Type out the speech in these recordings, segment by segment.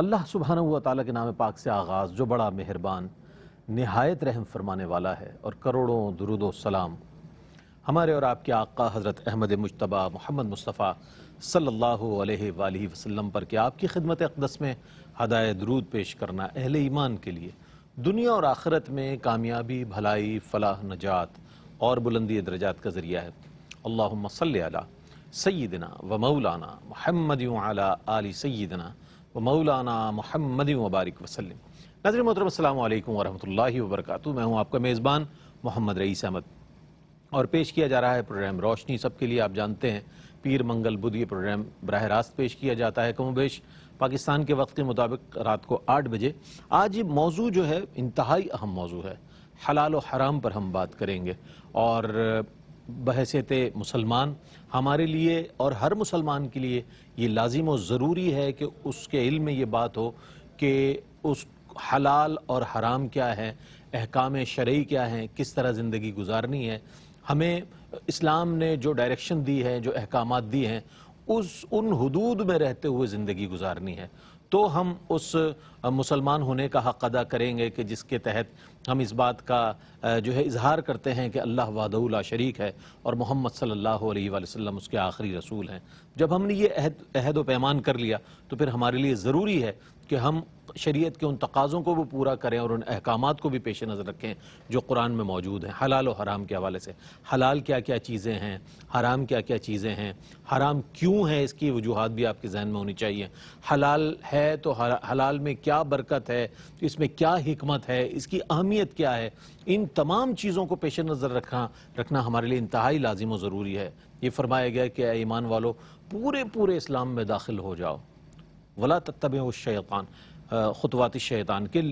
अल्लाह सुबहाना हुआ के नाम पाक से आगाज़ जो बड़ा मेहरबान नहायत रहम फरमाने वाला है और करोड़ों दरुद सलाम हमारे और आपके आका हज़रत अहमद मुशतबा मोहम्मद मुस्तफ़ा सल्ला वाल वसलम पर कि आपकी खिदमत अकदस में हदाय दरूद पेश करना अहल ईमान के लिए दुनिया और आखिरत में कामयाबी भलाई फलाह नजात और बुलंदी दर्जात का ज़रिया है अल्लाह मसल सईदना व मौलाना महमद आला आली सईदना व मौलाना मोहम्मद मुबारक वसलम नजर मोहतरम वरहमल वर्क मैं हूँ आपका मेज़बान मोहम्मद रईस अहमद और पेश किया जा रहा है प्रोग्राम रोशनी सबके लिए आप जानते हैं पीर मंगल बुध ये प्रोग्राम बरह रास्त पेश किया जाता है कमोबेश पाकिस्तान के वक्त के मुताबिक रात को आठ बजे आज ये मौजू जो है इंतहाई अहम मौजू है हलाल व हराम पर हम बात करेंगे और बहसीत मुसलमान हमारे लिए और हर मुसलमान के लिए ये लाजिम और ज़रूरी है कि उसके इल्म में ये बात हो कि उस हलाल और हराम क्या है अहकाम शर्य क्या हैं किस तरह ज़िंदगी गुजारनी है हमें इस्लाम ने जो डायरेक्शन दी है जो अहकाम दी हैं उस उन हदूद में रहते हुए ज़िंदगी गुजारनी है तो हम उस मुसलमान होने का हक अदा करेंगे कि जिसके तहत हम इस बात का जो है इजहार करते हैं कि अल्लाह वादउला शरीक है और मोहम्मद सल्लल्लाहु अलैहि वसल्लम उसके आखिरी रसूल हैं जब हमने ये अहद अहद व पैमान कर लिया तो फिर हमारे लिए ज़रूरी है कि हम शरीयत के उन तकाज़ों को भी पूरा करें और उन अहकाम को भी पेश नज़र रखें जो कुरान में मौजूद हैं हलाल और हराम के हवाले से हलाल क्या क्या चीज़ें हैं हराम क्या क्या चीज़ें हैं हराम क्यों हैं इसकी वजूहत भी आपके जहन में होनी चाहिए हलाल है तो हलाल में क्या बरकत है तो इसमें क्या हमत है इसकी अहमियत क्या है इन तमाम चीज़ों को पेश नज़र रखा रखना हमारे लिए इंतहाई लाजिम व ज़रूरी है ये फरमाया गया कि ईमान वालों पूरे पूरे इस्लाम में दाखिल हो जाओ वला तत्तब शैतान खुतवाती शैतान के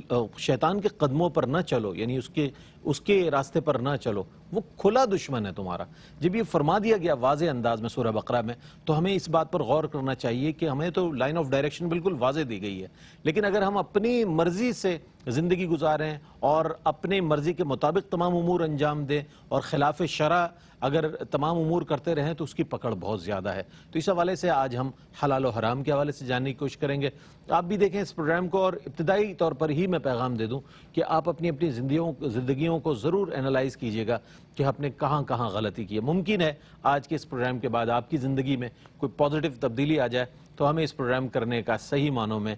शैतान के कदमों पर ना चलो यानी उसके उसके रास्ते पर ना चलो वो खुला दुश्मन है तुम्हारा जब ये फरमा दिया गया वाज अंदाज में सूर्य बकरा में तो हमें इस बात पर गौर करना चाहिए कि हमें तो लाइन ऑफ डायरेक्शन बिल्कुल वाज दी गई है लेकिन अगर हम अपनी मर्जी से ज़िंदगी गुजारें और अपने मर्ज़ी के मुताबिक तमाम अमूर अंजाम दें और ख़िलाफ़ शरा अगर तमाम अमूर करते रहें तो उसकी पकड़ बहुत ज़्यादा है तो इस हवाले से आज हम हलाल हराम के हवाले से जानने की कोशिश करेंगे आप भी देखें इस प्रोग्राम को और इब्तदाई तौर पर ही मैं पैगाम दे दूँ कि आप अपनी अपनी ज़िंदगी चीज़ों को ज़रूर एनालाइज कीजिएगा कि आपने कहाँ कहाँ गलती की है मुमकिन है आज के इस प्रोग्राम के बाद आपकी ज़िंदगी में कोई पॉजिटिव तब्दीली आ जाए तो हमें इस प्रोग्राम करने का सही मानों में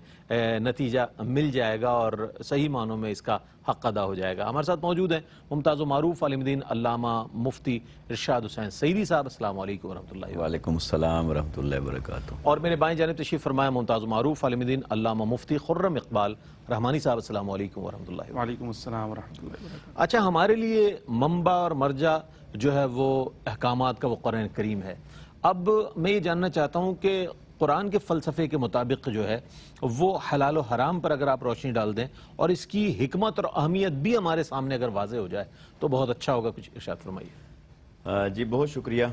नतीजा मिल जाएगा और सही मानों में इसका हक अदा हो जाएगा हमारे साथ मौजूद हैं मुमताज़ मारूफ आलमदीन अलामा मुफ्ती इरशाद हुसैन सईदी साहब असल वरहमल वालेकुम वरहमल और मेरे बाएँ जानब तशीफ़ फरमाया मुमताज़ मारूफ आलमदीन अलामा मुफ्ती खुर्रम इकबाल रहमानी साहब असल वरहमल वालेकुम अच्छा हमारे लिए मम्बा और मर्जा जो है वो अहकाम का वो करीम है अब मैं ये जानना चाहता हूँ कि कुरान के फ़लसफ़े के मुताबिक जो है वो हलाल हराम पर अगर आप रोशनी डाल दें और इसकी हमत और अहमियत भी हमारे सामने अगर वाज हो जाए तो बहुत अच्छा होगा कुछ इर्शाद फरमाइए जी बहुत शुक्रिया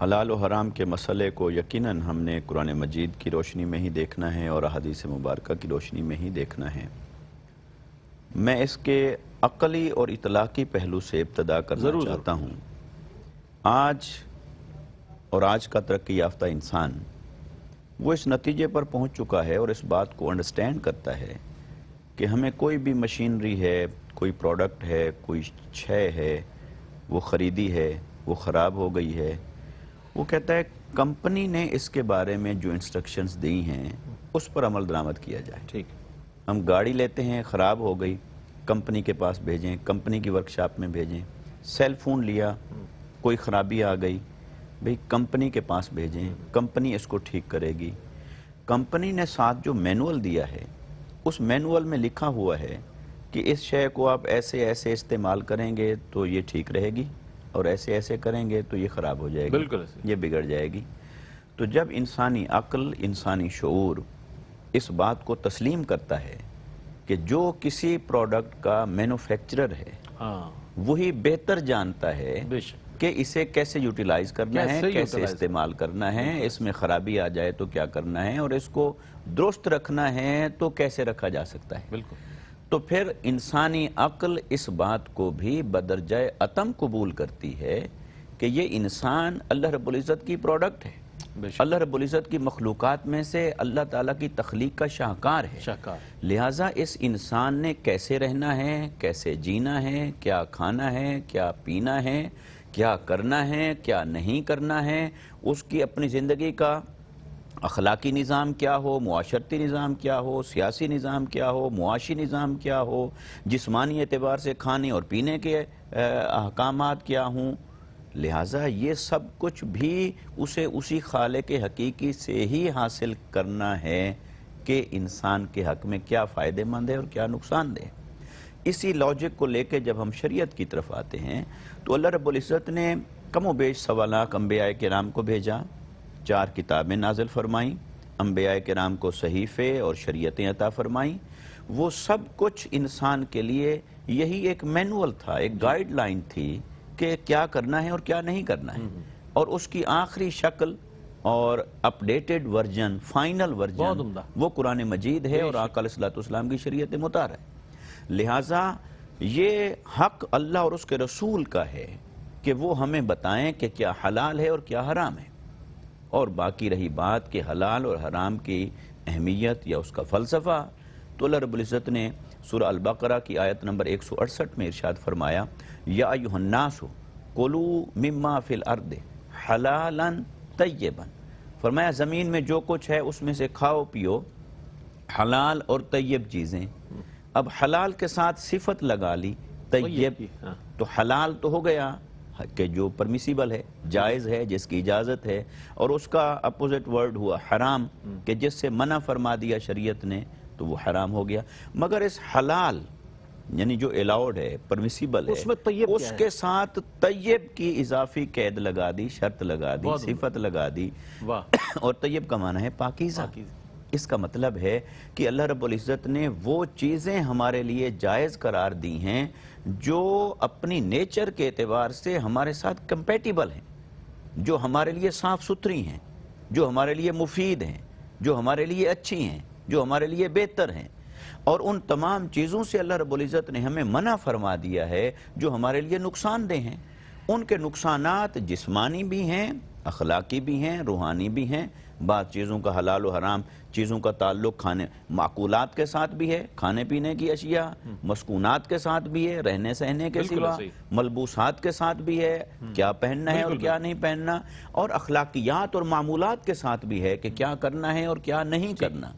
हलाल और हराम के मसले को यकीनन हमने कुरान मजीद की रोशनी में ही देखना है और अदीस मुबारक की रोशनी में ही देखना है मैं इसके अकली और इतलाकी पहलू से इब्तदा करना चाहता हूँ आज और आज का तरक्की याफ्ता इंसान वो इस नतीजे पर पहुंच चुका है और इस बात को अंडरस्टैंड करता है कि हमें कोई भी मशीनरी है कोई प्रोडक्ट है कोई छः है वो ख़रीदी है वो ख़राब हो गई है वो कहता है कंपनी ने इसके बारे में जो इंस्ट्रक्शंस दी हैं उस पर अमल दरामद किया जाए ठीक हम गाड़ी लेते हैं ख़राब हो गई कंपनी के पास भेजें कंपनी की वर्कशॉप में भेजें सेल फ़ोन लिया हम्म। कोई ख़राबी आ गई भाई कंपनी के पास भेजें कंपनी इसको ठीक करेगी कंपनी ने साथ जो मैनुअल दिया है उस मैनुअल में लिखा हुआ है कि इस शय को आप ऐसे ऐसे इस्तेमाल करेंगे तो ये ठीक रहेगी और ऐसे ऐसे करेंगे तो ये ख़राब हो जाएगी बिल्कुल ये बिगड़ जाएगी तो जब इंसानी अक्ल इंसानी शूर इस बात को तस्लीम करता है कि जो किसी प्रोडक्ट का मैन्युफैक्चरर है हाँ। वही बेहतर जानता है कि इसे कैसे यूटिलाइज करना कैसे है कैसे इस्तेमाल करना है इसमें खराबी आ जाए तो क्या करना है और इसको दुरुस्त रखना है तो कैसे रखा जा सकता है बिल्कुल तो फिर इंसानी अक्ल इस बात को भी बदरजाय अतम कबूल करती है कि ये इंसान अल्लाह रबुल्ज़त की प्रोडक्ट है अल्लाह रबुल्ज़त की मखलूक में से अल्लाह ताला की तख्लीक का शाहकार है शाहकार लिहाजा इस इंसान ने कैसे रहना है कैसे जीना है क्या खाना है क्या पीना है क्या करना है क्या नहीं करना है उसकी अपनी ज़िंदगी का अखलाकी निज़ाम क्या हो माशरती निज़ाम क्या हो सियासी निज़ाम क्या हो मुआशी निज़ाम क्या हो जिसमानी एतबार से खाने और पीने के अहकाम क्या हों लिहाजा ये सब कुछ भी उसे उसी खाले के हकीकी से ही हासिल करना है कि इंसान के हक में क्या फ़ायदेमंद है और क्या नुकसानदेह इसी लॉजिक को लेकर जब हम शरीयत की तरफ आते हैं तो अल्लाह रब्ज़त ने कमो बेश सवालाक के नाम को भेजा चार किताबें नाजिल फरमाईं के नाम को सहीफ़े और शरीयतें अता फरमाईं वो सब कुछ इंसान के लिए यही एक मैनुअल था एक गाइडलाइन थी कि क्या करना है और क्या नहीं करना है हम्म। और उसकी आखिरी शक्ल और अपडेटेड वर्जन फाइनल वर्जन वो कुरान मजीद है और आकल सलाम की शरीत मुतार है लिहाजा ये हक अल्लाह और उसके रसूल का है कि वो हमें बताएं कि क्या हलाल है और क्या हराम है और बाकी रही बात कि हलाल और हराम की अहमियत या उसका फ़लसफ़ा तो अल्लाह ने सुर अलबकरा की आयत नंबर एक सौ अड़सठ में इर्शाद फरमाया या युहन्नास कोलू मिम्मा फिल अर्द हलालन तय्यबन फरमाया ज़मीन में जो कुछ है उसमें से खाओ पियो हलाल और तयब चीज़ें अब हलाल के साथ सिफत लगा ली तयब हाँ। तो हलाल तो हो गया कि जो परमिसिबल है जायज़ है जिसकी इजाज़त है और उसका अपोजिट वर्ड हुआ हराम हम्म। कि जिससे मना फरमा दिया शरीयत ने तो वो हराम हो गया मगर इस हलाल यानी जो अलाउड है परमिसिबल है उसमें तैयब उसके है? साथ तैयब की इजाफी कैद लगा दी शर्त लगा दी सिफत लगा दी और तैयब का माना है पाकिजा, पाकिजा। इसका मतलब है कि अल्लाह रब्बुल इज़्ज़त ने वो चीज़ें हमारे लिए जायज़ करार दी हैं जो अपनी नेचर के एतबार से हमारे साथ कंपेटिबल हैं जो हमारे लिए साफ़ सुथरी हैं जो हमारे लिए मुफीद हैं जो हमारे लिए अच्छी हैं जो हमारे लिए बेहतर हैं और उन तमाम चीज़ों से अल्लाह रबुल्ज़त ने हमें मना फरमा दिया है जो हमारे लिए नुकसानदेह हैं उनके नुकसान जिस्मानी भी हैं अखलाकी भी हैं रूहानी भी हैं बात चीज़ों का हलाल हराम चीज़ों का ताल्लुक खाने माकूलात के साथ भी है खाने पीने की अशिया हम्म। मस्कूनात के साथ भी है रहने सहने के सिवा मलबूसात के साथ भी है हम्म। क्या पहनना है और क्या नहीं पहनना और अखलाकियात और मामूलत के साथ भी है कि क्या करना है और क्या नहीं करना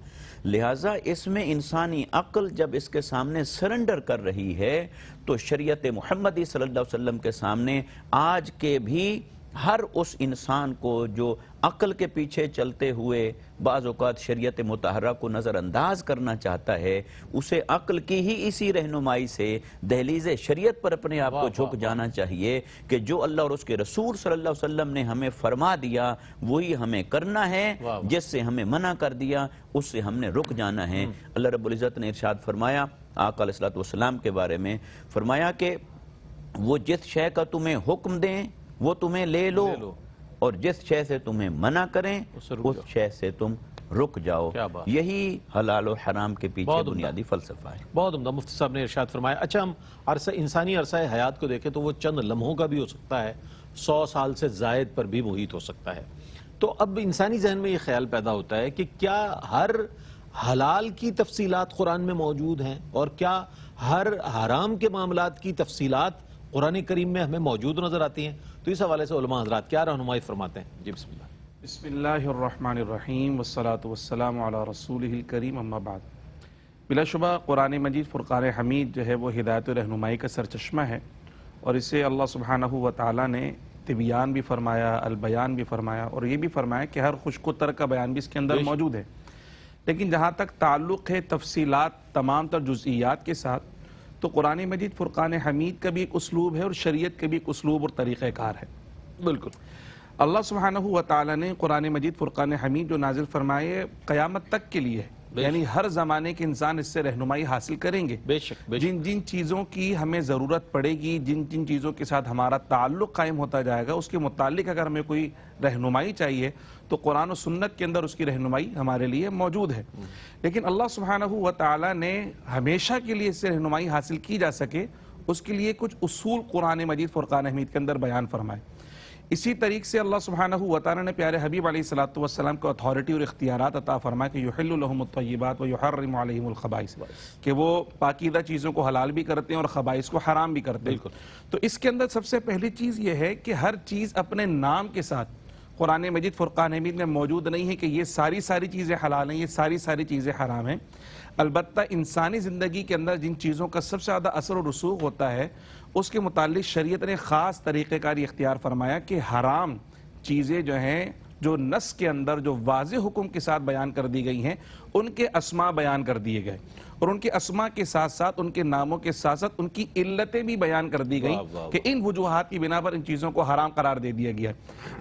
लिहाजा इसमें इंसानी अक्ल जब इसके सामने सरेंडर कर रही है तो शरीयत महमदी सल्लल्लाहु अलैहि वसल्लम के सामने आज के भी हर उस इंसान को जो अक्ल के पीछे चलते हुए बाज़ात शरीत मतहरा को नज़रअंदाज करना चाहता है उसे अक्ल की ही इसी रहनुमाई से दहलीज शरीत पर अपने आप को झुक जाना चाहिए कि जो अल्लाह और उसके रसूल सल्लल्लाहु अलैहि वसल्लम ने हमें फरमा दिया वही हमें करना है जिससे हमें मना कर दिया उससे हमने रुक जाना है हम्म। अल्लाह रबुल्ज़त ने इर्शाद फरमाया आकल सलात के बारे में फरमाया कि वो जिस शय का तुम्हें हुक्म दें वो तुम्हें ले लो, और जिस शय से तुम्हें मना करें उस शय से तुम रुक जाओ यही हलाल और हराम के पीछे बुनियादी फलसफा है बहुत उमदा मुफ्ती साहब ने इर्शाद फरमाया अच्छा हम अरसा इंसानी अरसा हयात को देखें तो वो चंद लम्हों का भी हो सकता है सौ साल से जायद पर भी मुहित हो सकता है तो अब इंसानी जहन में ये ख्याल पैदा होता है कि क्या हर हलाल की तफसीलात कुरान में मौजूद हैं और क्या हर हराम के मामला की तफसीलात कुरानी करीम में हमें मौजूद नज़र आती हैं तो इस हवाले से हजरात क्या रहनुमाई फरमाते हैं जी बसमिल्ला बसमीम वसलात रसूल करीम अम्माबाद बिलाशुबा कुरान मजीद फ़ुरक़ान हमीद जो है वो हिदायत रहनुमाई का सरचश्मा है और इसे अल्लाह सुबहाना व ने तबियान भी फरमाया अलबयान भी फरमाया और ये भी फरमाया कि हर खुशको तर का बयान भी इसके अंदर मौजूद है लेकिन जहाँ तक ताल्लुक़ है तफसीत तमाम तर जुजियात के साथ तो कुरान मजीद फ़ुरक़ान हमीद का भी एक उसलूब है और शरीय का भी एक उसलूब और तरीक़ार है बिल्कुल अल्लाह सुबहाना व ने कुरान मजीद फ़ुरक़ान हमीद जो नाजिल फरमाए क़्यामत तक के लिए है यानी हर जमाने के इंसान इससे रहनुमाई हासिल करेंगे बेशक, बेशक जिन जिन चीज़ों की हमें ज़रूरत पड़ेगी जिन जिन चीज़ों के साथ हमारा ताल्लुक कायम होता जाएगा उसके मुतालिक अगर हमें कोई रहनुमाई चाहिए तो कुरान और सुन्नत के अंदर उसकी रहनुमाई हमारे लिए मौजूद है लेकिन अल्लाह सुबहाना व ताली ने हमेशा के लिए इससे रहनुमाई हासिल की जा सके उसके लिए कुछ उसूल कुरान मजीद फ़ुरक़ान हमीद के अंदर बयान फरमाए इसी तरीके से अल्लाह सुबहाना व तारा ने प्यारे हबीब सलाम को अथॉरिटी और इख्तियार अता फरमाए कि युहलमतयबात व कि वो पाकिदा चीज़ों को हलाल भी करते हैं और ख़बाइस को हराम भी करते हैं बिल्कुल तो इसके अंदर सबसे पहली चीज़ ये है कि हर चीज़ अपने नाम के साथ कुरान मजिद फ़ुरान हमीद में मौजूद नहीं है कि ये सारी सारी चीज़ें हलाल हैं ये सारी सारी चीज़ें हराम हैं अलबत् इंसानी ज़िंदगी के अंदर जिन चीज़ों का सबसे ज़्यादा असर और रसूख होता है उसके मतलब शरीयत ने ख़ास तरीक़ेकार इख्तियार फरमाया कि हराम चीज़ें जो हैं जो नस के अंदर जो वाज हुकुम के साथ बयान कर दी गई हैं उनके असमा बयान कर दिए गए और उनके असमा के साथ साथ उनके नामों के साथ साथ उनकी इल्लतें भी बयान कर दी गई कि इन वजूहत की बिना पर इन चीज़ों को हराम करार दे दिया गया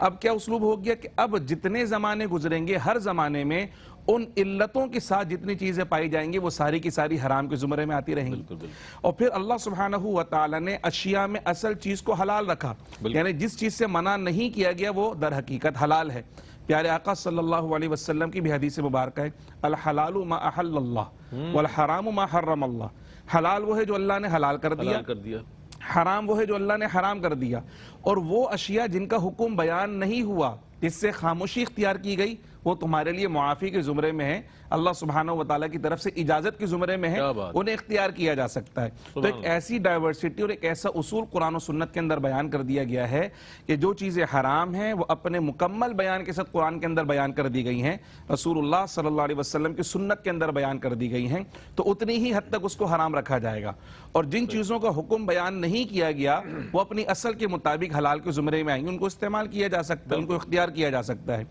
अब क्या उसलूब हो गया कि अब जितने ज़माने गुजरेंगे हर ज़माने में उन इल्लतों के साथ जितनी चीज़ें पाई जाएंगी वो सारी की सारी हराम के ज़ुमरे में आती रहेंगी बिल्कुल, बिल्कुल। और फिर अल्लाह सुबहाना ताला ने अशिया में असल चीज़ को हलाल रखा यानी जिस चीज़ से मना नहीं किया गया वो दर हकीकत हलाल है प्यारे आका सल्लल्लाहु अलैहि वसल्लम की भी हदीस मुबारक है अल हलाल मा अहल्लल्लाह हम्म। वल हराम मा हरम अल्लाह हलाल वो है जो अल्लाह ने हलाल कर दिया हलाल कर दिया हराम वो है जो अल्लाह ने हराम कर दिया और वो अशिया जिनका हुक्म बयान नहीं हुआ जिससे खामोशी इख्तियार की गई वो तुम्हारे लिए मुआफ़ी के ज़ुमरे में है अल्लाह सुबहाना वाली की तरफ से इजाज़त के ज़ुमरे में है उन्हें इख्तियार किया जा सकता है तो एक ऐसी डाइवर्सिटी और एक ऐसा उसूल कुरान सुन्नत के अंदर बयान कर दिया गया है कि जो चीज़ें हराम हैं वो अपने मुकम्मल बयान के साथ कुरान के अंदर बयान कर दी गई हैं रसूल सल्ला वसलम की सुन्नत के अंदर बयान कर दी गई हैं तो उतनी ही हद तक उसको हराम रखा जाएगा और जिन चीज़ों का हुक्म बयान नहीं किया गया वो अपनी असल के मुताबिक हलाल के ज़ुमरे में आएंगे उनको इस्तेमाल किया जा सकता है उनको इख्तियार किया जा सकता है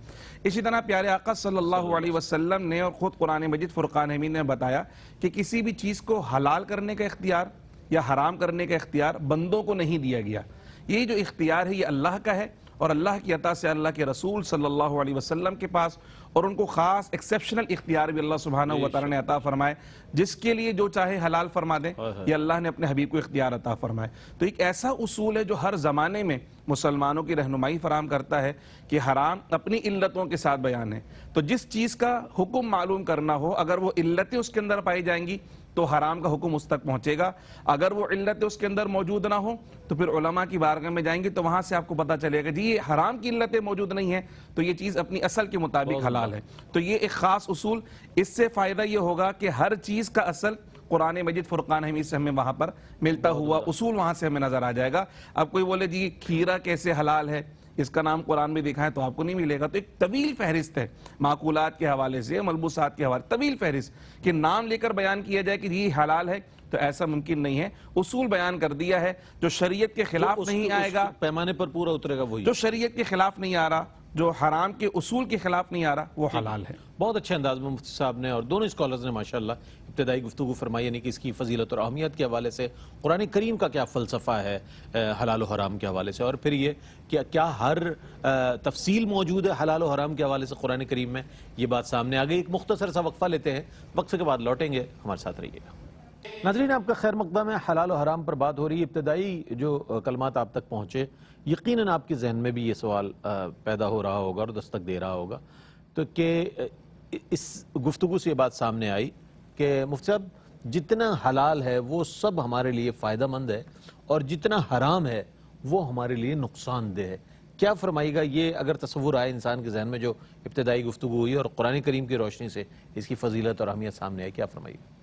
इसी तरह प्यार प्यारे आका सल्लल्लाहु अलैहि वसल्लम ने और ख़ुद कुरान मजिद फ़ुरक़ान हमीन ने बताया कि किसी भी चीज़ को हलाल करने का इख्तियार या हराम करने का इख्तियार बंदों को नहीं दिया गया ये जो इख्तियार है ये अल्लाह का है और अल्लाह की अता से अल्लाह के रसूल सल्लल्लाहु अलैहि वसल्लम के पास और उनको ख़ास एक्सेप्शनल इख्तियार भी अल्लाह सुबहाना वाली ने अता फरमाए जिसके लिए जो चाहे हलाल फरमा दें ये अल्लाह ने अपने हबीब को इख्तियार अता फरमाए तो एक ऐसा उसूल है जो हर ज़माने में मुसलमानों की रहनुमाई फराम करता है कि हराम अपनी इल्लतों के साथ बयान है तो जिस चीज़ का हुक्म मालूम करना हो अगर वो इल्लतें उसके अंदर पाई जाएंगी तो हराम का हुक्म उस तक पहुंचेगा अगर वो इल्लत उसके अंदर मौजूद ना हो तो फिर उलमा की बारगाह में जाएंगे तो वहाँ से आपको पता चलेगा जी ये हराम की इल्लतें मौजूद नहीं है तो ये चीज़ अपनी असल के मुताबिक हलाल है तो ये एक ख़ास उसूल इससे फ़ायदा ये होगा कि हर चीज़ का असल कुरान मजिद फुरकान हमीद से हमें वहाँ पर मिलता हुआ उसूल वहाँ से हमें नज़र आ जाएगा अब कोई बोले जी खीरा कैसे हलाल है इसका नाम कुरान में है तो आपको नहीं मिलेगा तो एक तवील फहरिस्त है माकूलात के हवाले से मलबूसात के हवाले तवील फहरिस्त कि नाम लेकर बयान किया जाए कि ये हलाल है तो ऐसा मुमकिन नहीं है उसूल बयान कर दिया है जो शरीयत के खिलाफ तो नहीं आएगा पैमाने पर पूरा उतरेगा वही जो शरीयत के खिलाफ नहीं आ रहा जो हराम के उसूल के खिलाफ नहीं आ रहा वो हलाल है बहुत अच्छे अंदाज में मुफ्ती साहब ने और दोनों स्कॉलर्स ने माशाल्लाह इब्तदाई गुफ्तु फरमाई यानी कि इसकी फजीलत और अहमियत के हवाले से कुरान करीम का क्या फ़लसफ़ा है हलाल हराम के हवाले से और फिर ये क्या क्या हर तफसील मौजूद है हलाल हराम के हवाले से कुरान करीम में ये बात सामने आ गई एक मुख्तसर सा वक्फ़ा लेते हैं वक्फे के बाद लौटेंगे हमारे साथ रहिएगा नाजरीन आपका खैर मकदम है हलाल हराम पर बात हो रही है इब्तदाई जो कलमात आप तक पहुँचे यकीन आपके जहन में भी ये सवाल पैदा हो रहा होगा और दस्तक दे रहा होगा तो कि इस गुफ्तु से ये बात सामने आई कि मुफ्त साहब जितना हलाल है वो सब हमारे लिए फ़ायदा मंद है और जितना हराम है वो हमारे लिए नुकसानदेह है क्या फरमाएगा ये अगर तस्वुर आए इंसान के जहन में जो इब्तदाई गुफ्तु हुई और कुरान करीम की रोशनी से इसकी फजीलत और अहमियत सामने आई क्या फरमाएगा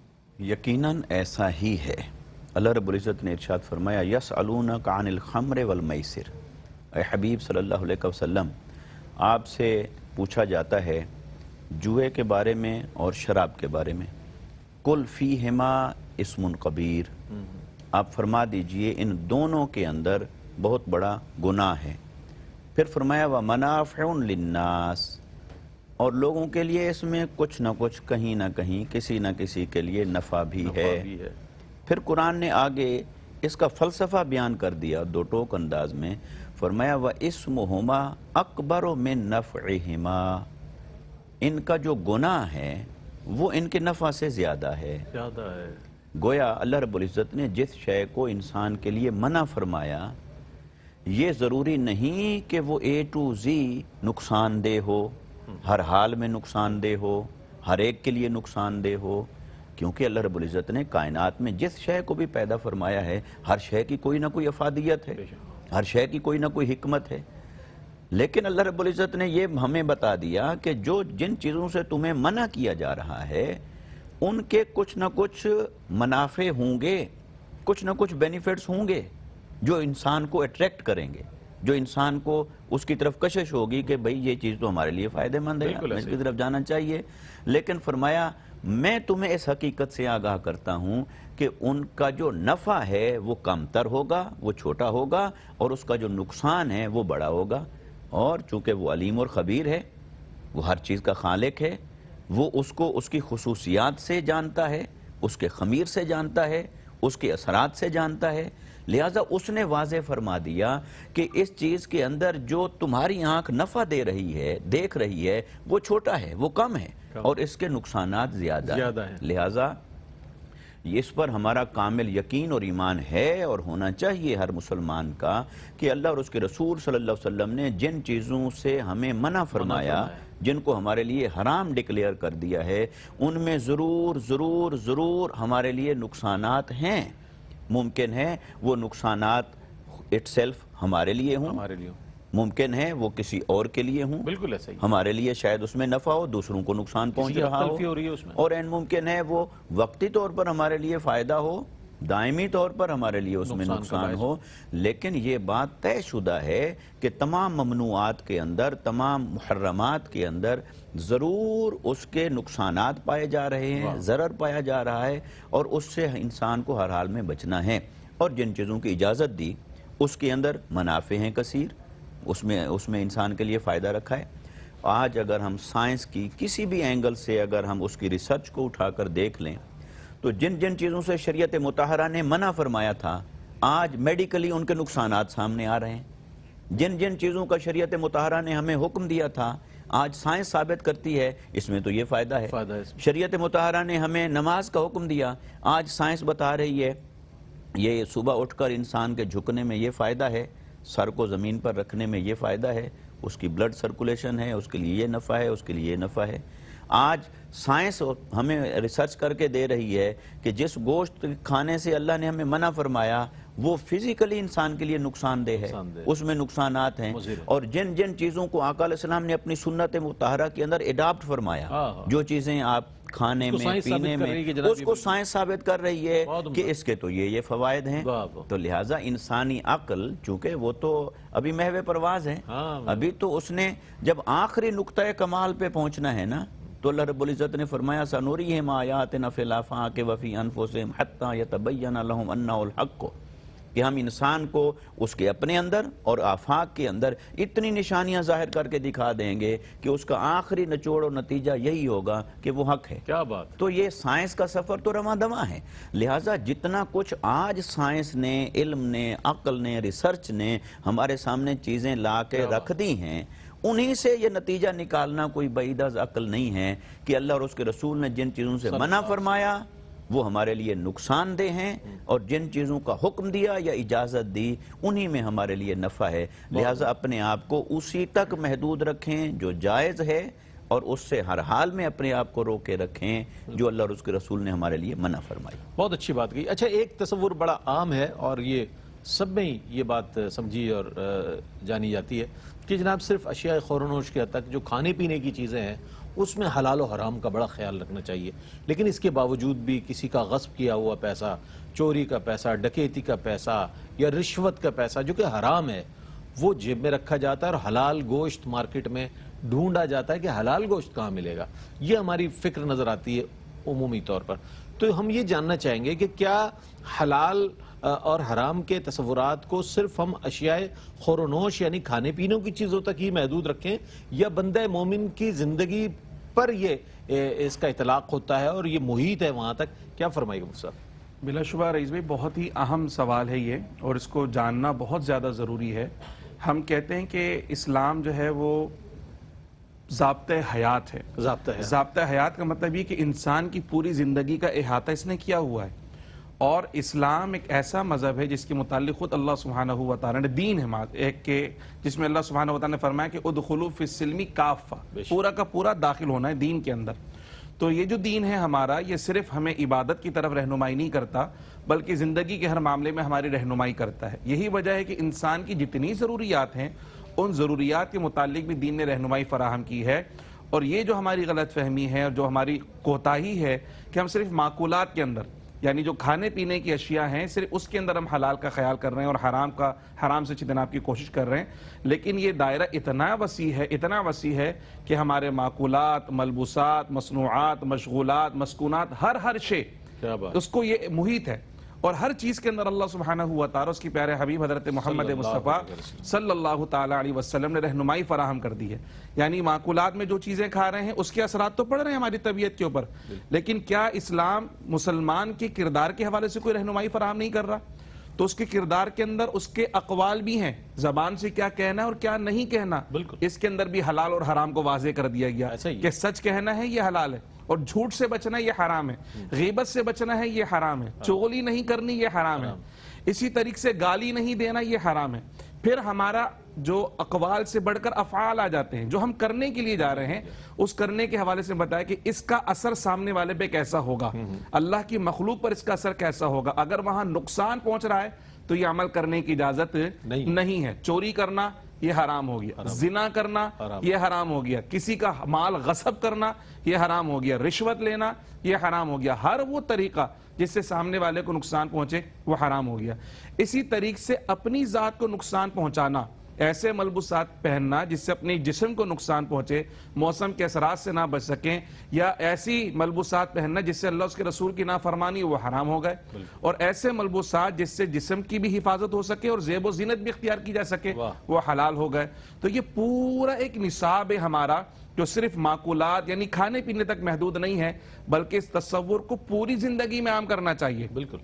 यकीनन ऐसा ही है अल्लाह रबुल्ज़त ने इरशाद फरमाया यस अलून कानिल खमर वल ए हबीब सल्लल्लाहु अलैहि वसल्लम आपसे पूछा जाता है जुए के बारे में और शराब के बारे में कुल फ़ी हिमा इसमन कबीर आप फरमा दीजिए इन दोनों के अंदर बहुत बड़ा गुनाह है फिर फरमाया व मनाफ़ लिन्नास और लोगों के लिए इसमें कुछ ना कुछ कहीं ना कहीं किसी ना किसी के लिए नफा भी, नफा है।, भी है फिर कुरान ने आगे इसका फलसफा बयान कर दिया दो टोक अंदाज में फरमाया व इसमा अकबर में हिमा इनका जो गुना है वो इनके नफ़ा से ज़्यादा है ज़्यादा है गोया अल्लाह रबुल्ज़त ने जिस शय को इंसान के लिए मना फरमाया ये ज़रूरी नहीं कि वो ए टू ज़ी नुकसानदेह हो हर हाल में नुकसानदेह हो हर एक के लिए नुकसानदेह हो क्योंकि अल्लाह रबुल्ज़त ने कायनात में जिस शय को भी पैदा फरमाया है हर शय की कोई ना कोई अफादियत है हर शय की कोई ना कोई हिकमत है लेकिन अल्लाह रबुल्ज़त ने यह हमें बता दिया कि जो जिन चीज़ों से तुम्हें मना किया जा रहा है उनके कुछ ना कुछ मुनाफे होंगे कुछ ना कुछ बेनिफिट्स होंगे जो इंसान को अट्रैक्ट करेंगे जो इंसान को उसकी तरफ कशिश होगी कि भाई ये चीज़ तो हमारे लिए फ़ायदेमंद है हमें इसकी तरफ जाना चाहिए लेकिन फरमाया मैं तुम्हें इस हकीकत से आगाह करता हूँ कि उनका जो नफ़ा है वो कम तर होगा वो छोटा होगा और उसका जो नुकसान है वो बड़ा होगा और चूँकि वो अलीम और ख़बीर है वो हर चीज़ का खालिक है वो उसको उसकी खसूसियात से जानता है उसके खमीर से जानता है उसके असरात से जानता है लिहाजा उसने वाज फरमा दिया कि इस चीज़ के अंदर जो तुम्हारी आंख नफ़ा दे रही है देख रही है वो छोटा है वो कम है कम। और इसके नुकसान ज़्यादा है, है। लिहाजा इस पर हमारा कामिल यकीन और ईमान है और होना चाहिए हर मुसलमान का कि अल्लाह और उसके रसूल सल्लल्लाहु अलैहि वसल्लम ने जिन चीज़ों से हमें मना फरमाया जिनको हमारे लिए हराम डिक्लेयर कर दिया है उनमें ज़रूर ज़रूर ज़रूर हमारे लिए नुकसान हैं मुमकिन है वो नुकसान सेल्फ हमारे लिए हों हमारे लिए मुमकिन है वो किसी और के लिए हूँ बिल्कुल ऐसा ही हमारे लिए शायद उसमें नफा हो दूसरों को नुकसान पहुंच रहा हो, हो रही है उसमें और एन मुमकिन है वो वक्ती तौर पर हमारे लिए फायदा हो दायमी तौर पर हमारे लिए उसमें नुकसान हो लेकिन ये बात तयशुदा है कि तमाम ममनूआत के अंदर तमाम मुहर्रमात के अंदर ज़रूर उसके नुकसान पाए जा रहे हैं ज़र पाया जा रहा है और उससे इंसान को हर हाल में बचना है और जिन चीज़ों की इजाज़त दी उसके अंदर मुनाफे हैं कसीर उसमें उसमें इंसान के लिए फ़ायदा रखा है आज अगर हम साइंस की किसी भी एंगल से अगर हम उसकी रिसर्च को उठाकर देख लें तो जिन जिन चीज़ों से शरीयत मतहरा ने मना फरमाया था आज मेडिकली उनके नुकसान सामने आ रहे हैं जिन जिन चीज़ों का शरीयत मतहरा ने हमें हुक्म दिया था आज साइंस साबित करती है इसमें तो ये फ़ायदा है, है शरीयत मतहरा ने हमें नमाज का हुक्म दिया आज साइंस बता रही है ये सुबह उठकर इंसान के झुकने में ये फ़ायदा है सर को ज़मीन पर रखने में ये फ़ायदा है उसकी ब्लड सर्कुलेशन है उसके लिए ये नफ़ा है उसके लिए ये नफ़ा है आज साइंस हमें रिसर्च करके दे रही है कि जिस गोश्त खाने से अल्लाह ने हमें मना फरमाया वो फिजिकली इंसान के लिए नुकसानदेह है उसमें नुकसान हैं और जिन जिन चीज़ों को सलाम ने अपनी सुन्नत मुतहरा के अंदर एडाप्ट फरमाया हाँ, हाँ। जो चीज़ें आप खाने में पीने में उसको साइंस साबित कर रही है कि इसके तो ये ये फवायद हैं तो लिहाजा इंसानी अकल चूंकि वो तो अभी महवे परवाज है हाँ, अभी तो उसने जब आखिरी नुकतः कमाल पे पहुंचना है ना तो अल्लाह रब्बुल इज़्ज़त ने फरमाया सनूरी है मायात नफ़िलाफ़ा के वफ़ी अनफोसम हत्ता या तबैन हक को कि हम इंसान को उसके अपने अंदर और आफाक के अंदर इतनी निशानियां जाहिर करके दिखा देंगे कि उसका आखिरी नचोड़ और नतीजा यही होगा कि वो हक है क्या बात तो ये साइंस का सफ़र तो रवा दवा है लिहाजा जितना कुछ आज साइंस ने इल्म ने अक्ल ने रिसर्च ने हमारे सामने चीज़ें ला के रख दी हैं उन्हीं से ये नतीजा निकालना कोई बईदाज अकल नहीं है कि अल्लाह और उसके रसूल ने जिन चीज़ों से मना फरमाया वो हमारे लिए नुकसानदेह हैं और जिन चीज़ों का हुक्म दिया या इजाज़त दी उन्हीं में हमारे लिए नफ़ा है लिहाजा अपने आप को उसी तक महदूद रखें जो जायज़ है और उससे हर हाल में अपने आप को रोके रखें जो अल्लाह और उसके रसूल ने हमारे लिए मना फरमाई बहुत अच्छी बात कही अच्छा एक तस्वुर बड़ा आम है और ये सब में ही ये बात समझी और जानी जाती है कि जनाब सिर्फ अशिया खौरनोश के तक जो खाने पीने की चीज़ें हैं उसमें हलाल और हराम का बड़ा ख्याल रखना चाहिए लेकिन इसके बावजूद भी किसी का गस्ब किया हुआ पैसा चोरी का पैसा डकेती का पैसा या रिश्वत का पैसा जो कि हराम है वो जेब में रखा जाता है और हलाल गोश्त मार्केट में ढूंढा जाता है कि हलाल गोश्त कहाँ मिलेगा ये हमारी फिक्र नज़र आती है उमूमी तौर पर तो हम ये जानना चाहेंगे कि क्या हलाल और हराम के तस्वुरात को सिर्फ हम अशियाए खोरनोश यानी खाने पीने की चीज़ों तक ही महदूद रखें या बंद मोमिन की ज़िंदगी पर यह इसका इतलाक़ होता है और ये मुहित है वहाँ तक क्या फरमाइएगा मुफ्त बिलाशुबा रईस भाई बहुत ही अहम सवाल है ये और इसको जानना बहुत ज़्यादा ज़रूरी है हम कहते हैं कि इस्लाम जो है वो जबत हयात है जबत हयात का मतलब ये कि इंसान की पूरी ज़िंदगी का अहाता इसने किया हुआ है और इस्लाम एक ऐसा मज़हब है जिसके मुतालिक ख़ुद अल्लाह सुबहाना वाली ने दीन है एक के जिसमें अल्लाह सुबहाना वाली ने फरमाया कि उदखलूफ़िसलमी काफ़ा पूरा का पूरा दाखिल होना है दीन के अंदर तो ये जो दीन है हमारा ये सिर्फ हमें इबादत की तरफ रहनुमाई नहीं करता बल्कि ज़िंदगी के हर मामले में हमारी रहनुमाई करता है यही वजह है कि इंसान की जितनी ज़रूरियात हैं उन ज़रूरियात के मुतालिक भी दीन ने रहनुमाई फ़राहम की है और ये जो हमारी गलत फहमी है और जो हमारी कोताही है कि हम सिर्फ माकूलत के अंदर यानी जो खाने पीने की अशिया हैं सिर्फ उसके अंदर हम हलाल का ख्याल कर रहे हैं और हराम का हराम से छिदनाब की कोशिश कर रहे हैं लेकिन ये दायरा इतना वसी है इतना वसी है कि हमारे माकूलत मलबूसात मसनूआत मशगूलत मस्कूनात हर हर शे उसको ये मुहित है और हर चीज़ के अंदर अल्लाह सुबहाना हुआ तारा उसकी प्यारे हबीब हजरत मोहम्मद मुस्तफ़ा सल्लल्लाहु अलैहि वसल्लम ने रहनुमाई फराहम कर दी है यानी माकूलात में जो चीज़ें खा रहे हैं उसके असरात तो पड़ रहे हैं हमारी तबीयत के ऊपर लेकिन क्या इस्लाम मुसलमान के किरदार के हवाले से कोई रहनुमाई फराहम नहीं कर रहा तो उसके किरदार के अंदर उसके अकवाल भी हैं जबान से क्या कहना है और क्या नहीं कहना इसके अंदर भी हलाल और हराम को वाजे कर दिया गया कि सच कहना है ये हलाल है और झूठ से बचना ये हराम है गीबत से बचना है ये हराम है चोगली नहीं करनी ये हराम है इसी तरीके से गाली नहीं देना ये हराम है फिर हमारा जो अकवाल से बढ़कर अफ़ाल आ जाते हैं जो हम करने के लिए जा रहे हैं उस करने के हवाले से बताया कि इसका असर सामने वाले पे कैसा होगा हम्म, हम्म। अल्लाह की मखलूक पर इसका असर कैसा होगा अगर वहां नुकसान पहुंच रहा है तो यह अमल करने की इजाजत नहीं, नहीं है चोरी करना ये हराम हो गया जिना करना ये हराम हो गया किसी का माल गसब करना ये हराम हो गया रिश्वत लेना ये हराम हो गया हर वो तरीका जिससे सामने वाले को नुकसान पहुंचे वो हराम हो गया इसी तरीके से अपनी ज़ात को नुकसान पहुंचाना ऐसे मलबूसात पहनना जिससे अपने जिसम को नुकसान पहुंचे मौसम के असरात से ना बच सकें या ऐसी मलबूसात पहनना जिससे अल्लाह उसके रसूल की ना फरमानी वो हराम हो गए और ऐसे मलबूसात जिससे जिसम की भी हिफाजत हो सके और जेब जीनत भी इख्तियार की जा सके वह हलाल हो गए तो ये पूरा एक निसाब है हमारा जो सिर्फ माकूलात यानी खाने पीने तक महदूद नहीं है बल्कि इस तस्वुर को पूरी जिंदगी में आम करना चाहिए बिल्कुल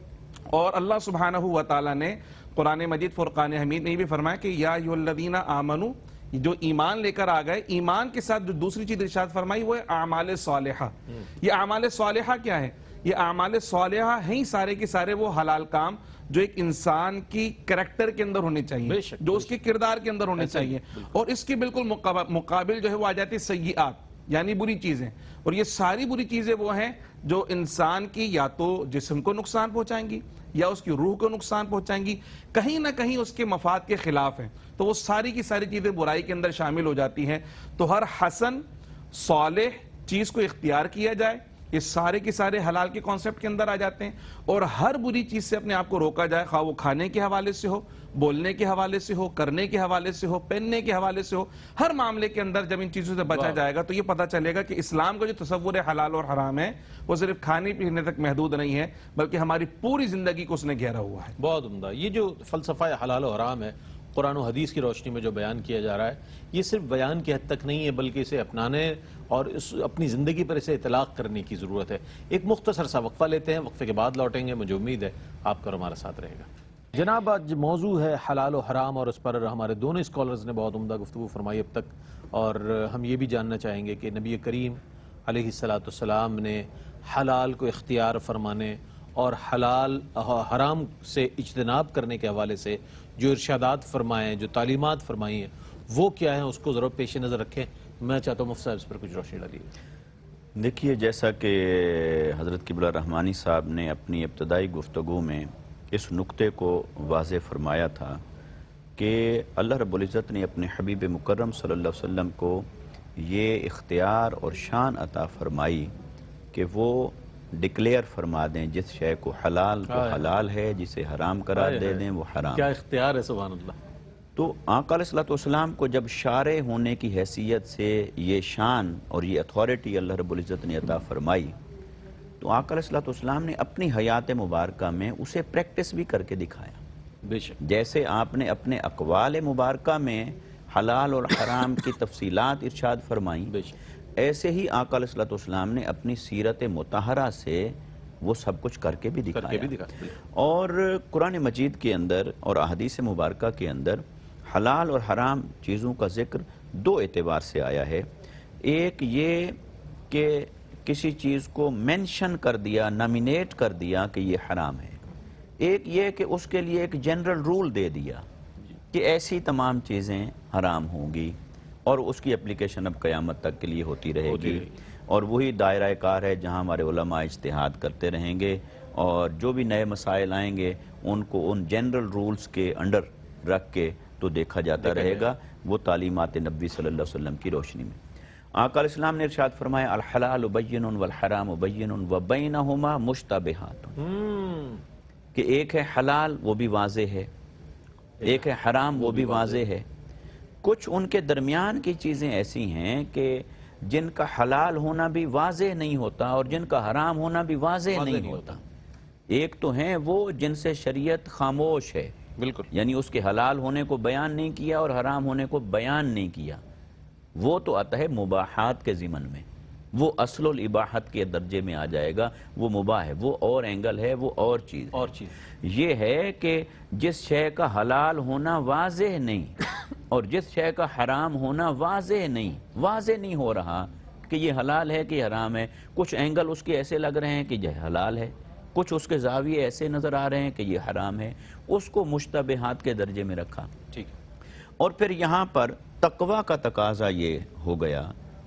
और अल्लाह सुबहाना ने कुरान मजीद फ़ुरक़ान हमीद ने भी फरमाया कि यादीना आमनु जो ईमान लेकर आ गए ईमान के साथ जो दूसरी चीज़ इर्शाद फरमाई वो है आमाल साल ये आमाल साल क्या है ये आमाल साल है ही सारे के सारे वो हलाल काम जो एक इंसान की करेक्टर के अंदर होने चाहिए जो उसके किरदार के अंदर होने चाहिए और इसके बिल्कुल मुकाबिल जो है वो आ जाती है सयात यानी बुरी चीज़ें और ये सारी बुरी चीज़ें वो हैं जो इंसान की या तो जिसम को नुकसान पहुंचाएंगी या उसकी रूह को नुकसान पहुंचाएंगी कहीं ना कहीं उसके मफाद के ख़िलाफ़ हैं तो वो सारी की सारी चीज़ें बुराई के अंदर शामिल हो जाती हैं तो हर हसन साल चीज़ को इख्तियार किया जाए ये सारे के सारे हलाल के कॉन्सेप्ट के अंदर आ जाते हैं और हर बुरी चीज़ से अपने आप को रोका जाए खा वो खाने के हवाले से हो बोलने के हवाले से हो करने के हवाले से हो पहनने के हवाले से हो हर मामले के अंदर जब इन चीज़ों से बचा जाएगा तो ये पता चलेगा कि इस्लाम का जो तस्वुर है हलाल और हराम है वो सिर्फ खाने पीने तक महदूद नहीं है बल्कि हमारी पूरी ज़िंदगी को उसने घेरा हुआ है बहुत उमदा ये जो फ़लसफ़ा हलाल और हराम है कुरान हदीस की रोशनी में जो बयान किया जा रहा है ये सिर्फ बयान की हद तक नहीं है बल्कि इसे अपनाने और इस अपनी ज़िंदगी पर इसे इतलाक़ करने की ज़रूरत है एक मुख्तसर सा वक्फ़ा लेते हैं वक्फ़े के बाद लौटेंगे मुझे उम्मीद है आप हमारा साथ रहेगा जनाब आज मौजू है हलाल हराम और उस पर हमारे दोनों स्कॉलर्स ने बहुत उमदा गुफ्तु फरमाई अब तक और हम ये भी जानना चाहेंगे कि नबी करीम सलाम ने हलाल को इख्तियार फरमाने और हलाल हराम से इजतनाब करने के हवाले से जो इर्शादात फरमाए हैं जो तालीमत फरमाई हैं वो क्या है उसको ज़रूर पेश नज़र रखें मैं चाहता हूँ मुफ्त साहब इस पर कुछ रोशनी डालिए देखिए जैसा कि हज़रत किबला रहमानी साहब ने अपनी इब्तदाई गुफ्तु में इस नुक्ते को वाज फरमाया था कि अल्लाह रबुल्ज़त ने अपने हबीब मुकर्रम सल्लल्लाहु अलैहि वसल्लम को ये इख्तियार और शान अता फरमाई कि वो डिक्लेयर फरमा दें जिस शय को हलाल को हलाल है जिसे हराम करार दे दें वो हराम क्या इख्तियार है सुबह अल्लाह तो आकाम को जब शारे होने की हैसियत से ये शान और ये अथॉरिटी अल्लाह रबुल्ज़त ने अता फरमाई तो आकलम ने अपनी हयात मुबारक में उसे प्रैक्टिस भी करके दिखाया बेशक जैसे आपने अपने अकवाल मुबारक में हलाल और हराम की तफसीलात इर्शाद फरमाई ऐसे ही आकलम ने अपनी सीरत मतहरा से वो सब कुछ करके भी दिखाया, करके भी दिखाया। और कुरान मजीद के अंदर और अहदीस मुबारक के अंदर हलाल और हराम चीज़ों का जिक्र दो एतबार से आया है एक ये कि किसी चीज़ को मेंशन कर दिया नॉमिनेट कर दिया कि ये हराम है एक ये कि उसके लिए एक जनरल रूल दे दिया कि ऐसी तमाम चीज़ें हराम होंगी और उसकी एप्लीकेशन अब क़यामत तक के लिए होती रहेगी और वही दायरा कार है जहाँ हमारे उलमा इजतहाद करते रहेंगे और जो भी नए मसाइल आएंगे उनको उन जनरल रूल्स के अंडर रख के तो देखा जाता देखा रहेगा वो तालीमत नबी सल्लल्लाहु अलैहि वसल्लम की रोशनी में आकाल इस्लाम ने इर्शाद फरमाया अलहलाल उबैन हराम उबैन वबैन हमा मुश्तबिहात हम्म। कि एक है हलाल वो भी वाजे है एक है हराम वो भी वाज है कुछ उनके दरमियान की चीज़ें ऐसी हैं कि जिनका हलाल होना भी वाजे नहीं होता और जिनका हराम होना भी वाज नहीं, नहीं होता एक तो हैं वो जिनसे शरीयत खामोश है बिल्कुल यानी उसके हलाल होने को बयान नहीं किया और हराम होने को बयान नहीं किया वो तो आता है मुबाहत के ज़िमन में वो असल इबाहत के दर्जे में आ जाएगा वो मुबा है वो और एंगल है वो और चीज़ और चीज़ ये है कि जिस शय का हलाल होना वाज नहीं और जिस शय का हराम होना वाज नहीं वाज नहीं हो रहा कि ये हलाल है कि हराम है कुछ एंगल उसके ऐसे लग रहे हैं कि यह हलाल है कुछ उसके जाविये ऐसे नज़र आ रहे हैं कि ये हराम है उसको हाथ के दर्जे में रखा ठीक और फिर यहाँ पर तकवा का तकाजा ये हो गया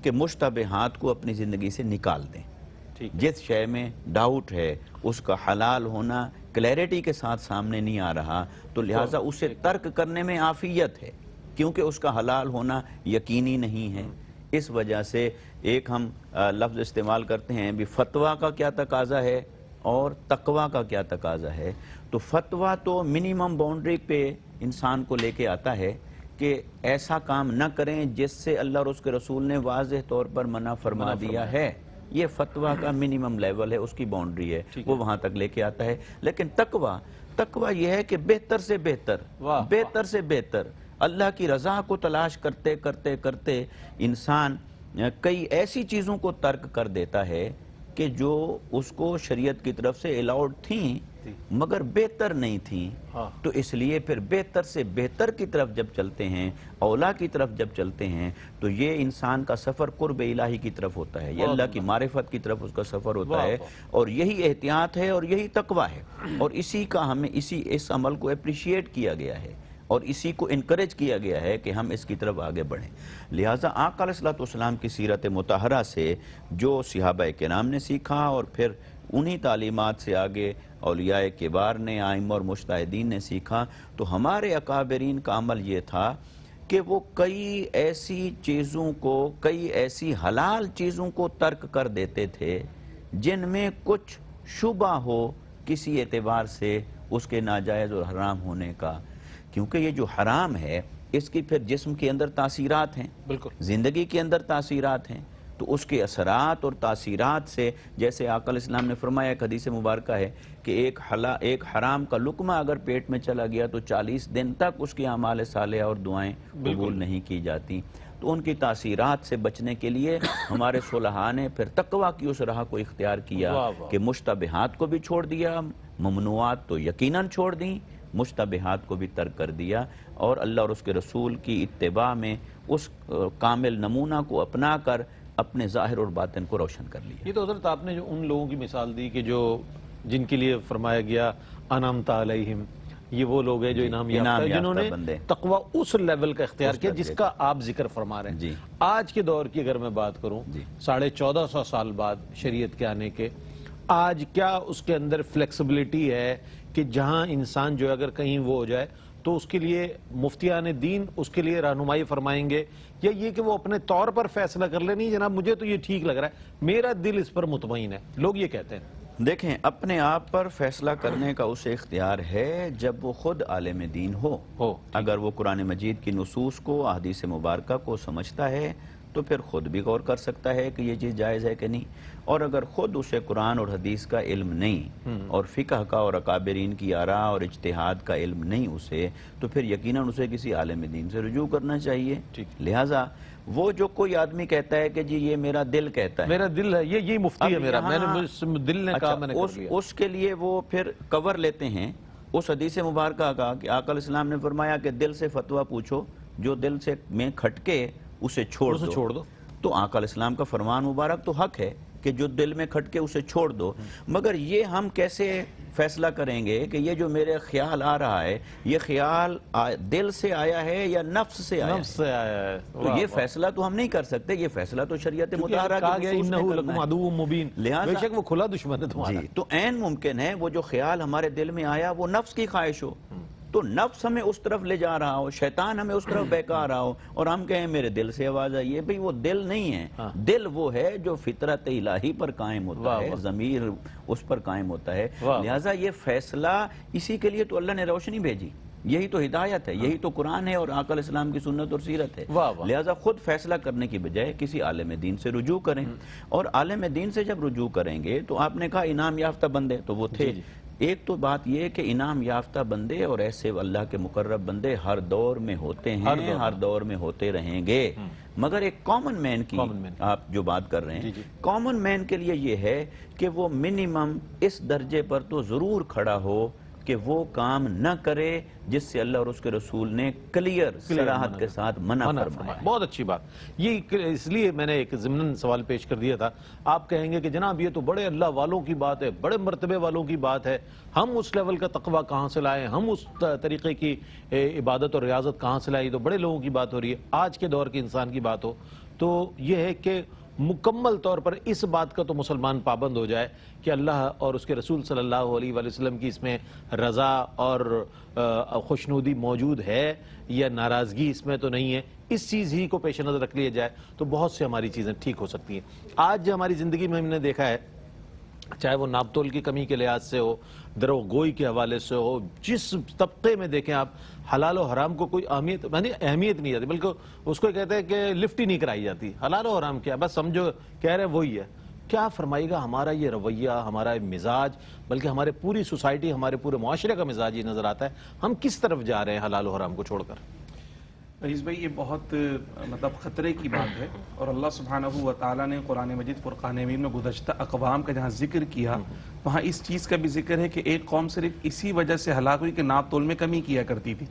कि हाथ को अपनी ज़िंदगी से निकाल दें जिस शय में डाउट है उसका हलाल होना क्लैरिटी के साथ सामने नहीं आ रहा तो, तो लिहाजा उसे तर्क करने में आफियत है क्योंकि उसका हलाल होना यकीनी नहीं है हम्म। इस वजह से एक हम लफ्ज़ इस्तेमाल करते हैं भी फतवा का क्या तकाजा है और तकवा का क्या तकाजा है तो फतवा तो मिनिमम बाउंड्री पे इंसान को लेके आता है कि ऐसा काम न करें जिससे अल्लाह और उसके रसूल ने वाज तौर पर मना फरमा दिया है ये फतवा का मिनिमम लेवल है उसकी बाउंड्री है वो वहां तक लेके आता है लेकिन तकवा तकवा यह है कि बेहतर से बेहतर बेहतर से बेहतर अल्लाह की रजा को तलाश करते करते करते इंसान कई ऐसी चीज़ों को तर्क कर देता है कि जो उसको शरीयत की तरफ से अलाउड थी थी मगर बेहतर नहीं थी हाँ। तो इसलिए फिर बेहतर से बेहतर की तरफ जब चलते हैं औला की तरफ जब चलते हैं तो ये इंसान का सफर कुर्ब इलाही की तरफ होता है ये अल्लाह की मारिफत की तरफ उसका सफर होता है और यही एहतियात है और यही तकवा है और इसी का हमें इसी इस अमल को अप्रिशिएट किया गया है और इसी को इनक्रेज किया गया है कि हम इसकी तरफ आगे बढ़ें लिहाजा आकाम की सीरत मतहरा से जो सिहाबा के नाम ने सीखा और फिर उन्हीं तालीमत से आगे अलिया किबार ने आइम और मुश्तिन ने सीखा तो हमारे अकाबरीन का अमल ये था कि वो कई ऐसी चीज़ों को कई ऐसी हलाल चीज़ों को तर्क कर देते थे जिनमें कुछ शुबा हो किसी एतबार से उसके नाजायज़ और हराम होने का क्योंकि ये जो हराम है इसकी फिर जिस्म के अंदर तासीरात हैं बिल्कुल ज़िंदगी के अंदर तासीरात हैं तो उसके असरात और तासीरात से जैसे आकल इस्लाम ने फरमाया एक हदीस मुबारक है कि एक हला एक हराम का लुकमा अगर पेट में चला गया तो चालीस दिन तक उसके अमाल साल और दुआएँ कबूल नहीं की जाती तो उनकी तासीरात से बचने के लिए हमारे सुलहा ने फिर तकवा की उस राह को इख्तियार किया कि मुश्तबहात को भी छोड़ दिया ममनुआत तो यकीनन छोड़ दी मुश्तबहात को भी तर्क कर दिया और अल्लाह और उसके रसूल की इतबा में उस कामिल नमूना को अपना कर अपने ज़ाहिर और बातन को रोशन कर लिया ये तो हजरत आपने जो उन लोगों की मिसाल दी कि जो जिनके लिए फरमाया गया अनाम तलहिम ये वो लोग हैं जो इनाम इनाम जिन्होंने तकवा उस लेवल का इख्तियार किया जिसका आप जिक्र फरमा रहे हैं आज के दौर की अगर मैं बात करूं साढ़े चौदह सौ साल बाद शरीयत के आने के आज क्या उसके अंदर फ्लेक्सिबिलिटी है कि जहां इंसान जो है अगर कहीं वो हो जाए तो उसके लिए मुफ्तियान दीन उसके लिए रहनुमाई फरमाएंगे या ये कि वो अपने तौर पर फैसला कर ले नहीं जनाब मुझे तो ये ठीक लग रहा है मेरा दिल इस पर मुतमिन है लोग ये कहते हैं देखें अपने आप पर फैसला करने का उसे इख्तियार है जब वो खुद आलम दीन हो, हो अगर वो कुरान मजीद की नसूस को अदीस मुबारक को समझता है तो फिर खुद भी गौर कर सकता है कि ये चीज़ जायज़ है कि नहीं और अगर ख़ुद उसे कुरान और हदीस का इल्म नहीं हम्म। और फ़िकह का और अकाबरीन की आरा और इजतहाद का इल्म नहीं उसे तो फिर यकीनन उसे किसी आलम दीन से रजू करना चाहिए लिहाजा वो जो कोई आदमी कहता है कि जी ये मेरा दिल कहता है मेरा दिल है ये ये मुफ्ती है मेरा मैंने दिल ने अच्छा, कहा मैंने उस, उसके लिए वो फिर कवर लेते हैं उस हदीस मुबारक का कि आकल इस्लाम ने फरमाया कि दिल से फतवा पूछो जो दिल से में खटके उसे छोड़ उसे दो छोड़ दो तो आकल इस्लाम का फरमान मुबारक तो हक है कि जो दिल में खटके उसे छोड़ दो मगर ये हम कैसे फैसला करेंगे कि ये जो मेरे ख्याल आ रहा है ये ख्याल आ, दिल से आया है या नफ्स से आया नफ्स से आया है तो ये फैसला तो हम नहीं कर सकते ये फैसला तो शरीयत मुबीन लिहाजा वो खुला दुश्मन है तो ऐन मुमकिन है वो जो ख्याल हमारे दिल में आया वो नफ्स की ख्वाहिश हो हम्म। तो नफ्स हमें उस तरफ ले जा रहा हो शैतान हमें उस तरफ बहका रहा हो और हम कहें मेरे दिल से आवाज आई है भाई वो दिल नहीं है हाँ। दिल वो है जो फितरत इलाही पर कायम होता है जमीर उस पर कायम होता है लिहाजा ये फैसला इसी के लिए तो अल्लाह ने रोशनी भेजी यही तो हिदायत है यही तो कुरान है और आकल इस्लाम की सुन्नत और सीरत है लिहाजा खुद फैसला करने की बजाय किसी आलम दीन से रुजू करें हम्म। और आलम दीन से जब रुजू करेंगे तो आपने कहा इनाम याफ्ता बंदे तो वो थे एक तो बात यह है कि इनाम याफ्ता बंदे और ऐसे अल्लाह के मुकर्रब बंदे हर दौर में होते हैं हर दौर, हर दौर में होते रहेंगे हम्म। मगर एक कॉमन मैन की common man. आप जो बात कर रहे हैं कॉमन मैन के लिए यह है कि वो मिनिमम इस दर्जे पर तो जरूर खड़ा हो कि वो काम न करे जिससे अल्लाह और उसके रसूल ने क्लियर सराहत के साथ मना, मना फरमाया बहुत अच्छी बात ये इसलिए मैंने एक जमनन सवाल पेश कर दिया था आप कहेंगे कि जनाब ये तो बड़े अल्लाह वालों की बात है बड़े मरतबे वालों की बात है हम उस लेवल का तकवा कहाँ से लाए हम उस तरीके की इबादत और रियाजत कहाँ से लाए तो बड़े लोगों की बात हो रही है आज के दौर के इंसान की बात हो तो यह है कि मुकम्मल तौर पर इस बात का तो मुसलमान पाबंद हो जाए कि अल्लाह और उसके रसूल सल्लल्लाहु अलैहि वसल्लम की इसमें रज़ा और खुशनुदी मौजूद है या नाराज़गी इसमें तो नहीं है इस चीज़ ही को पेश नज़र रख लिया जाए तो बहुत सी हमारी चीज़ें ठीक हो सकती हैं आज हमारी ज़िंदगी में हमने देखा है चाहे वो नापतोल की कमी के लिहाज से हो दरो गोई के हवाले से हो जिस तबके में देखें आप हलाल और हराम को कोई अहमियत मानी अहमियत नहीं जाती बल्कि उसको कहते हैं कि लिफ्ट ही नहीं कराई जाती हलाल और हराम क्या बस समझो कह रहे हैं वही है क्या फरमाएगा हमारा ये रवैया हमारा मिजाज बल्कि हमारे पूरी सोसाइटी हमारे पूरे माशरे का मिजाज ये नज़र आता है हम किस तरफ जा रहे हैं हलाल हराम को छोड़कर रईस भाई ये बहुत मतलब ख़तरे की बात है और अल्लाह सुबहानबू व ताली ने कुरान मजिद फ़ुरान मीम में गुजशत अकवाम का जहाँ जिक्र किया वहाँ इस चीज़ का भी जिक्र है कि एक कौम सिर्फ इसी वजह से हलाक हुई कि नाप तोल में कमी किया करती थी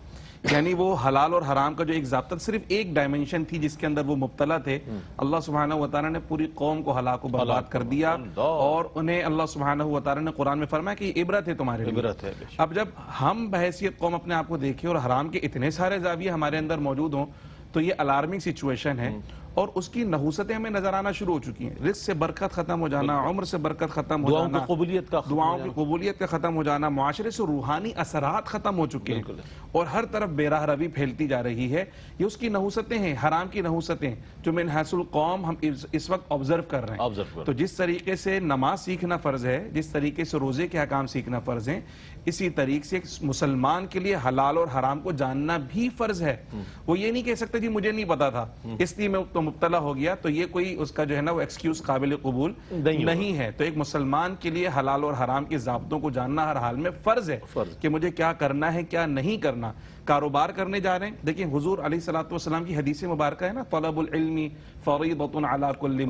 यानी वो हलाल और हराम का जो एक जबता सिर्फ एक डायमेंशन थी जिसके अंदर वो मुबतला थे हम्म। अल्लाह सुबहाना वाली ने पूरी कौम को हलाक को बर्बाद कर दिया और उन्हें अल्लाह सुबहाना वाली ने कुरान में फरमाया कि इबरत है तुम्हारे इबरत है अब जब हम बहसीत कौम अपने आप को देखे और हराम के इतने सारे जाविये हमारे अंदर मौजूद हों तो ये अलार्मिंग सिचुएशन है हम्म। और उसकी नहूसतें हमें नजर आना शुरू हो चुकी हैं रिस्क से बरकत खत्म हो जाना उम्र से बरकत खत्म हो जाना कबूलियत का दुआओं की कबूलियत का खत्म हो जाना माशरे से रूहानी असरात खत्म हो चुके हैं और हर तरफ बेराह रवि फैलती जा रही है ये उसकी नहूसतें हैं हराम की नहूसतें जो मैं हासिल कौम हम इस वक्त ऑब्जर्व कर रहे हैं तो जिस तरीके से नमाज सीखना फ़र्ज़ है जिस तरीके से रोज़े के अकाम सीखना फ़र्ज़ है इसी तरीके से मुसलमान के लिए हलाल और हराम को जानना भी फ़र्ज़ है हम्म। वो ये नहीं कह सकते जी मुझे नहीं पता था हम्म। इसलिए मैं तो मुबतला हो गया तो ये कोई उसका जो है ना वो एक्सक्यूज काबिल कबूल नहीं, नहीं है तो एक मुसलमान के लिए हलाल और हराम के जबतों को जानना हर हाल में फर्ज है फर्ज। कि मुझे क्या करना है क्या नहीं करना कारोबार करने जा रहे हैं देखिए हजूर अली सलाम की हदीस मुबारक है ना तलबुलमी फ़रीदतन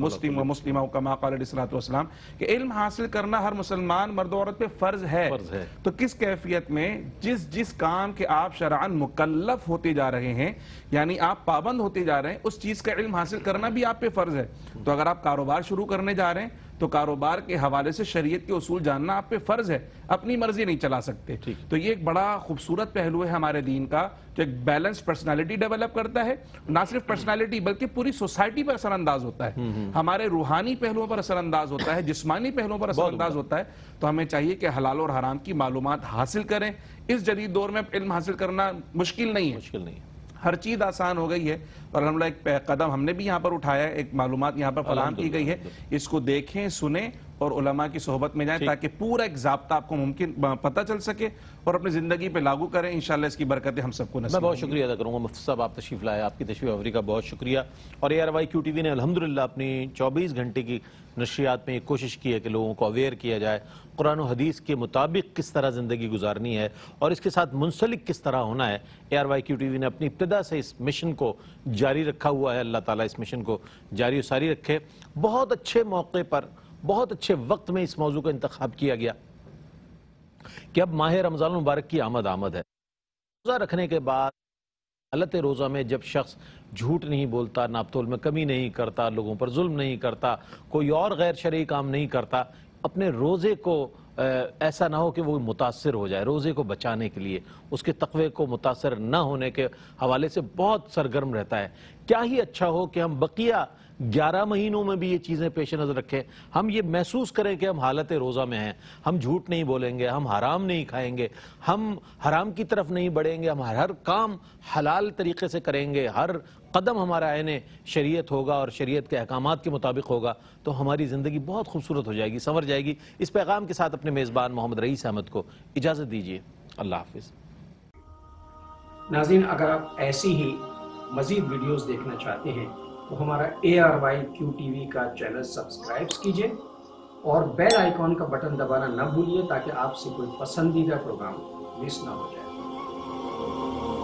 मुस्लिम व मुस्लिम कमाकाम कि इल्म हासिल करना हर मुसलमान मर्द औरत पे फ़र्ज है।, है तो किस कैफियत में जिस जिस काम के आप शरान मुकल्लफ होते जा रहे हैं यानी आप पाबंद होते जा रहे हैं उस चीज़ का इल्म हासिल करना भी आप पे फ़र्ज है तो अगर आप कारोबार शुरू करने जा रहे हैं तो कारोबार के हवाले से शरीयत के असूल जानना आप पे फ़र्ज़ है अपनी मर्जी नहीं चला सकते तो ये एक बड़ा खूबसूरत पहलू है हमारे दीन का जो एक बैलेंस पर्सनालिटी डेवलप करता है ना सिर्फ पर्सनालिटी बल्कि पूरी सोसाइटी पर असरअंदाज होता है हम्म, हम्म। हमारे रूहानी पहलुओं पर असरअंदाज होता है जिसमानी पहलुओं पर असरअंदाज होता है तो हमें चाहिए कि हलाल और हराम की मालूम हासिल करें इस जदीद दौर में इल्म हासिल करना मुश्किल नहीं है मुश्किल नहीं है हर चीज़ आसान हो गई है और हमला एक कदम हमने भी यहाँ पर उठाया है एक मालूम यहाँ पर फलाम की गई है इसको देखें सुने और उलमा की सोहबत में जाएं ताकि पूरा एक जबता आपको मुमकिन पता चल सके और अपनी ज़िंदगी पर लागू करें इन इसकी बरकतें हम सबको मैं बहुत शुक्रिया अदा करूँगा मुफ्त साहब आप तशीफ़ लाए आपकी तशीफ़ अवरी का बहुत शुक्रिया और A R Y Q T V ने अलहमदिल्ला अपनी चौबीस घंटे की नशियात में ये कोशिश की है कि लोगों को अवेयर किया जाए कुरान हदीस के मुताबिक किस तरह ज़िंदगी गुजारनी है और इसके साथ मुंसलिक किस तरह होना है A R Y Q T V ने अपनी इब्तदा से इस मिशन को जारी रखा हुआ है अल्लाह ताली इस मिशन को जारी सारी रखे बहुत अच्छे मौके पर बहुत अच्छे वक्त में इस मौजू का इंतखब किया गया कि अब माह रमज़ान मुबारक की आमद आमद है रोज़ा रखने के बाद हालत रोज़ा में जब शख्स झूठ नहीं बोलता नापतोल में कमी नहीं करता लोगों पर जुल्म नहीं करता कोई और गैर शर्य काम नहीं करता अपने रोज़े को ऐसा ना हो कि वो मुतासर हो जाए रोज़े को बचाने के लिए उसके तकवे को मुतासर ना होने के हवाले से बहुत सरगर्म रहता है क्या ही अच्छा हो कि हम बकिया ग्यारह महीनों में भी ये चीज़ें पेश नज़र रखें हम ये महसूस करें कि हम हालत रोज़ा में हैं हम झूठ नहीं बोलेंगे हम हराम नहीं खाएंगे हम हराम की तरफ नहीं बढ़ेंगे हम हर काम हलाल तरीके से करेंगे हर कदम हमारा आयन शरीयत होगा और शरीयत के अहकाम के मुताबिक होगा तो हमारी ज़िंदगी बहुत खूबसूरत हो जाएगी संवर जाएगी इस पैगाम के साथ अपने मेज़बान मोहम्मद रईस अहमद को इजाज़त दीजिए अल्लाह हाफिज़ नाजिन अगर आप ऐसी ही मज़ीद वीडियोज़ देखना चाहते हैं तो हमारा A R Y Q T V का चैनल सब्सक्राइब कीजिए और बेल आइकॉन का बटन दबाना न भूलिए ताकि आपसे कोई पसंदीदा प्रोग्राम मिस ना हो जाए